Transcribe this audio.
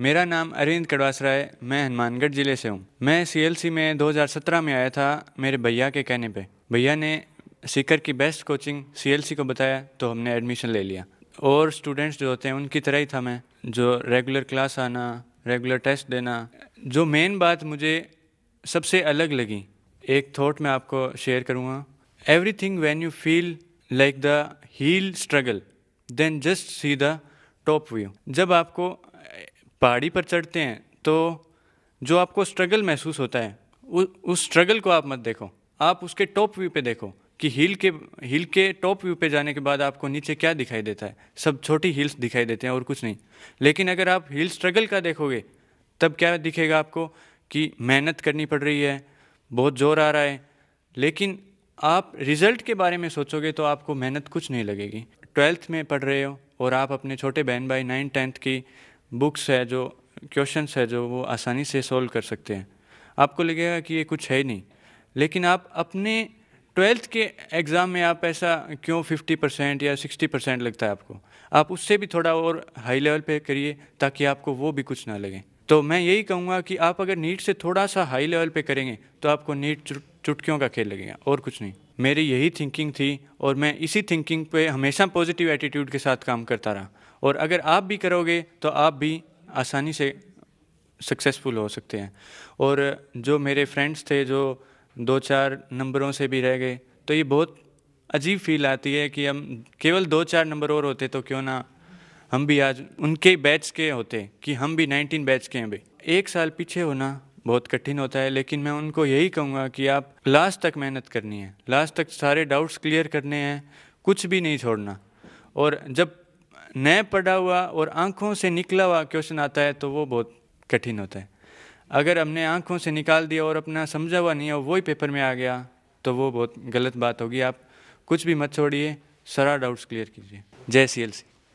मेरा नाम अरविंद है मैं हनुमानगढ़ ज़िले से हूँ मैं सीएलसी में 2017 में आया था मेरे भैया के कहने पे भैया ने सीकर की बेस्ट कोचिंग सीएलसी को बताया तो हमने एडमिशन ले लिया और स्टूडेंट्स जो होते हैं उनकी तरह ही था मैं जो रेगुलर क्लास आना रेगुलर टेस्ट देना जो मेन बात मुझे सबसे अलग लगी एक थॉट मैं आपको शेयर करूँगा everything when you feel like the hill struggle then just see the top view जब आपको पहाड़ी पर चढ़ते हैं तो जो आपको स्ट्रगल महसूस होता है उ, उस स्ट्रगल को आप मत देखो आप उसके टॉप व्यू पे देखो कि हिल के हिल के टॉप व्यू पे जाने के बाद आपको नीचे क्या दिखाई देता है सब छोटी हिल्स दिखाई देते हैं और कुछ नहीं लेकिन अगर आप हिल स्ट्रगल का देखोगे तब क्या दिखेगा आपको कि मेहनत करनी पड़ रही है बहुत जोर आ रहा है लेकिन आप रिजल्ट के बारे में सोचोगे तो आपको मेहनत कुछ नहीं लगेगी ट्वेल्थ में पढ़ रहे हो और आप अपने छोटे बहन भाई नाइन्थ टेंथ की बुक्स है जो क्वेश्चन है जो वो आसानी से सॉल्व कर सकते हैं आपको लगेगा कि ये कुछ है ही नहीं लेकिन आप अपने ट्वेल्थ के एग्ज़ाम में आप ऐसा क्यों फिफ्टी परसेंट या सिक्सटी परसेंट लगता है आपको आप उससे भी थोड़ा और हाई लेवल पे करिए ताकि आपको वो भी कुछ ना लगे तो मैं यही कहूँगा कि आप अगर नीट से थोड़ा सा हाई लेवल पे करेंगे तो आपको नीट चुटकियों का खेल लगेगा और कुछ नहीं मेरी यही थिंकिंग थी और मैं इसी थिंकिंग पे हमेशा पॉजिटिव एटीट्यूड के साथ काम करता रहा और अगर आप भी करोगे तो आप भी आसानी से सक्सेसफुल हो सकते हैं और जो मेरे फ्रेंड्स थे जो दो चार नंबरों से भी रह गए तो ये बहुत अजीब फील आती है कि हम केवल दो चार नंबर और होते तो क्यों ना हम भी आज उनके बैच के होते कि हम भी 19 बैच के हैं भाई एक साल पीछे होना बहुत कठिन होता है लेकिन मैं उनको यही कहूँगा कि आप लास्ट तक मेहनत करनी है लास्ट तक सारे डाउट्स क्लियर करने हैं कुछ भी नहीं छोड़ना और जब नए पढ़ा हुआ और आँखों से निकला हुआ क्वेश्चन आता है तो वो बहुत कठिन होता है अगर हमने आँखों से निकाल दिया और अपना समझा हुआ नहीं है वही पेपर में आ गया तो वो बहुत गलत बात होगी आप कुछ भी मत छोड़िए सारा डाउट्स क्लियर कीजिए जय सी एल सी